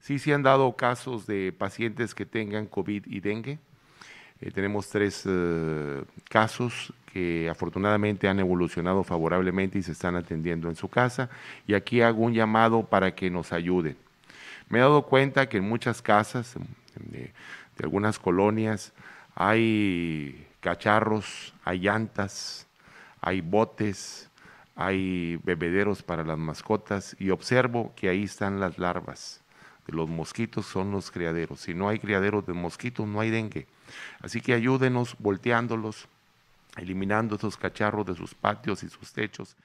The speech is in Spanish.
Sí, sí han dado casos de pacientes que tengan COVID y dengue. Eh, tenemos tres eh, casos que afortunadamente han evolucionado favorablemente y se están atendiendo en su casa. Y aquí hago un llamado para que nos ayuden. Me he dado cuenta que en muchas casas de, eh, de algunas colonias hay cacharros, hay llantas, hay botes, hay bebederos para las mascotas y observo que ahí están las larvas los mosquitos son los criaderos. Si no hay criaderos de mosquitos, no hay dengue. Así que ayúdenos volteándolos, eliminando esos cacharros de sus patios y sus techos.